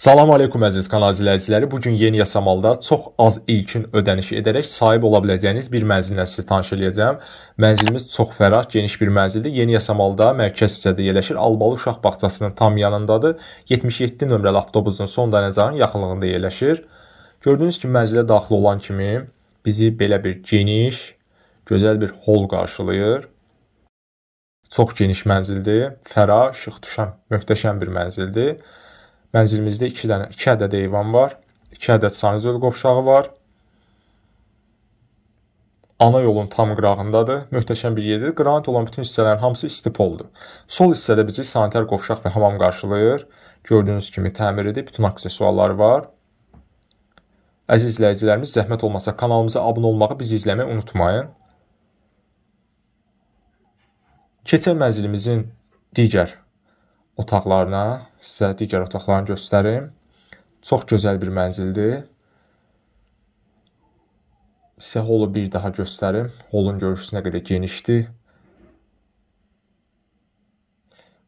Salam aleykum əziz kanal izləyiciləri. Bu gün yeni yasamalda çox az ilkin ödənişi edərək sahib ola biləcəyiniz bir mənzillə sizi tanış eləyəcəm. Mənzilimiz çox fərah, geniş bir mənzildir. Yeni yasamalda mərkəz hissədə yerləşir. Albalı uşaq bağçasının tam yanındadır. 77 nömrəli avtobusun son dayanacağının yaxınlığında yerləşir. Gördüyünüz kimi mənzilə daxil olan kimi bizi belə bir geniş, gözəl bir hol qarşılayır. Çox geniş mənzildir, fərah, işıq düşən möhtəşəm bir mənzildir. Mənzilimizdə 2 dənə 2 ədəd heyvan var, 2 ədəd sanizol qovşağı var. Ana yolun tam qırağındadır. Möhtəşəm bir yerdir. Qranit olan bütün hissələrin hamısı istipoldur. Sol hissədə bizi sanitar qovşaq və hamam qarşılayır. Gördüyünüz kimi təmir edib bütün aksesuarları var. Əziz izləyicilərimiz, zəhmət olmasa kanalımıza abunə olmağı, bizi izləməyi unutmayın. Keçək mənzilimizin digər otaqlarına sizə digər otaqlarını göstərim. Çox gözəl bir mənzildir. Sizə holu bir daha göstərim. Holun görüntüsü nə qədər genişdir.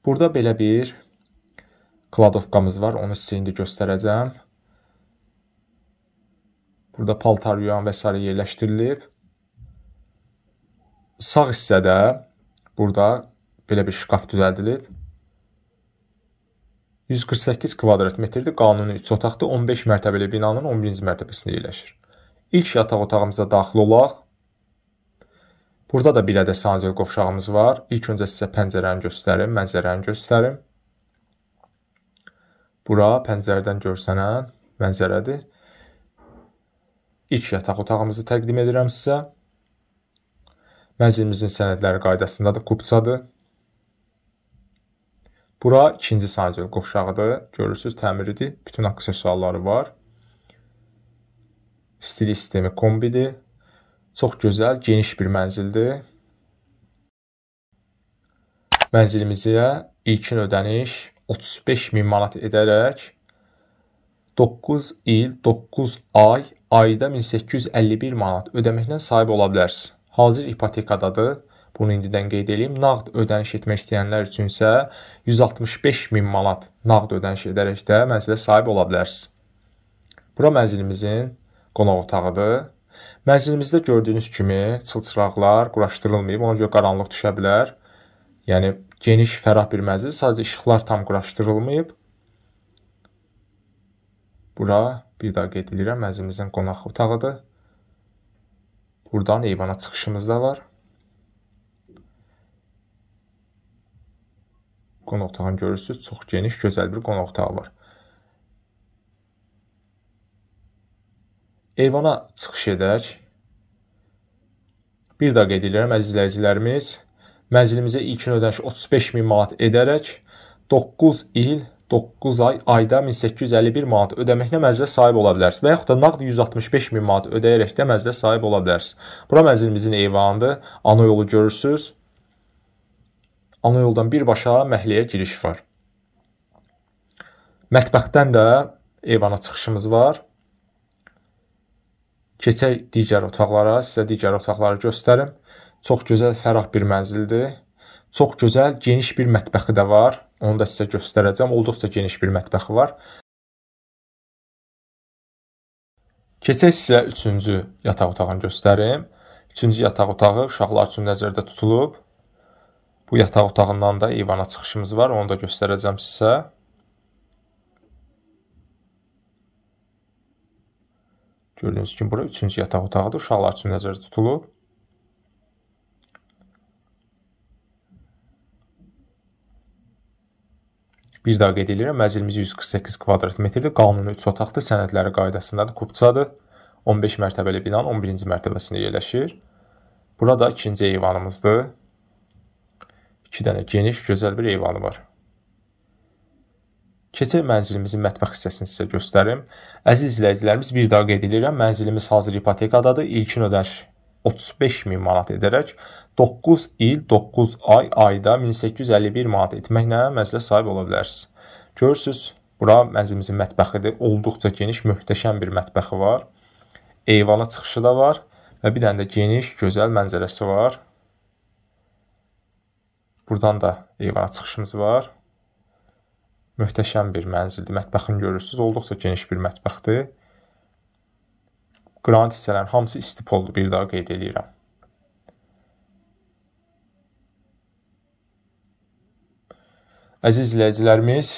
Burada belə bir kladovkamız var. Onu sizə indi göstərəcəm. Burada paltar yuyan və s. yerləşdirilib. Sağ hissədə burada belə bir şkaf düzəldilib. 148 kvadrat metrdir, qanuni 3 otaqlı 15 mərtəbəli binanın 11-ci mərtəbəsində yerləşir. İlk yataq otağımıza daxil olaq. Burada da bir ədəd sancılı qovşağımız var. İlk öncə sizə pəncərəni göstərim, mənzərəni göstərim. Bura pəncərədən görsənən mənzərədir. İlk yataq otağımızı təqdim edirəm sizə. Mənzilimizin sənədləri qaydasındadır, kupçadır. Bura ikinci sancılı qovşağıdır. Görürsüz təmiridir. Bütün aksesuarları var. Stil sistemi kombidir. Çox gözəl, geniş bir mənzildir. Mənzilimizə ilkin ödəniş 35 min manat edərək 9 il, 9 ay, ayda 1851 manat ödəməklə sahib ola bilərsiniz. Hazır ipotekadadır. Bunu indidən qeyd edeyim. Nağd ödəniş etmək istəyənlər üçünsə 165 min manat nağd ödəniş edərək də mənzilə sahib ola bilərsiniz. Bura mənzilimizin qonaq otağıdır. Mənzilimizdə gördüyünüz kimi çılçıraqlar quraşdırılmayıb, ona görə qaranlıq düşə bilər. Yəni geniş, fərah bir mənzil, sadəcə işıqlar tam quraşdırılmayıb. Bura bir daha qeyd edirəm, mənzilimizin qonaq otağıdır. Buradan eyvana çıxışımız da var. qonaq otağını görürsüz. Çox geniş, gözəl bir qonaq otağı var. Eyvana çıxış edək. Bir daha qeyd edirəm əzizləyicilərimiz, mənzilimizə ilkin ödəniş 35 min manat edərək 9 il 9 ay ayda 1851 manat ödəməklə mənzilə sahib ola bilərsiniz və yaxud da nağd 165 min manat ödəyərək də mənzilə sahib ola bilərsiniz. Bura mənzilimizin eyvanıdır. Ana yolu görürsüz ana yoldan birbaşa məhəlləyə giriş var. Mətbəxdən də eyvana çıxışımız var. Keçək digər otaqlara, sizə digər otaqları göstərim. Çox gözəl, fərah bir mənzildir. Çox gözəl, geniş bir mətbəxi də var. Onu da sizə göstərəcəm. Olduqca geniş bir mətbəxi var. Keçək sizə 3-cü yataq otağını göstərim. 3-cü yataq otağı uşaqlar üçün nəzərdə tutulub. Bu yataq otağından da eyvana çıxışımız var, onu da göstərəcəm sizə. Gördüyünüz kimi bura üçüncü yataq otağıdır, uşaqlar üçün nəzərdə tutulub. Bir daha qeyd edirəm, mənzilimiz 148 kvadrat metrdir, qanunu 3 otaqdır, sənədləri qaydasındadır, kubçadır. 15 mərtəbəli binanın 11-ci mərtəbəsində yerləşir. Burada ikinci eyvanımızdır. 2 dənə geniş, gözəl bir eyvanı var. Keçək mənzilimizin mətbəx hissəsini sizə göstərim. Əziz izləyicilərimiz, bir daha qeyd edirəm, mənzilimiz hazır ipotekadadır. İlkin ödəniş 35 min manat edərək 9 il, 9 ay, ayda 1851 manat etməklə mənzilə sahib ola bilərsiniz. Görürsüz, bura mənzilimizin mətbəxidir. Olduqca geniş, möhtəşəm bir mətbəxi var. Eyvana çıxışı da var və bir dənə də geniş, gözəl mənzərəsi var. Burdan da eyvana çıxışımız var. Möhtəşəm bir mənzildir. Mətbəxini görürsüz. Olduqca geniş bir mətbəxdir. Qranit hissələrin hamısı istipoldur. Bir daha qeyd eləyirəm. Əziz izləyicilərimiz,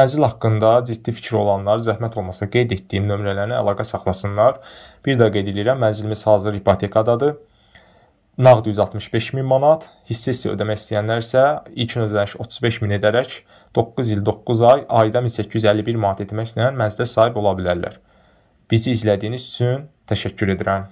mənzil haqqında ciddi fikir olanlar zəhmət olmasa qeyd etdiyim nömrələrlə əlaqə saxlasınlar. Bir də qeyd edirəm, mənzilimiz hazır ipotekadadır. Nağd 165 min manat, hissə hissə ödəmək istəyənlər isə ilkin ödəniş 35 min edərək 9 il 9 ay ayda 1851 manat etməklə mənzilə sahib ola bilərlər. Bizi izlədiyiniz üçün təşəkkür edirəm.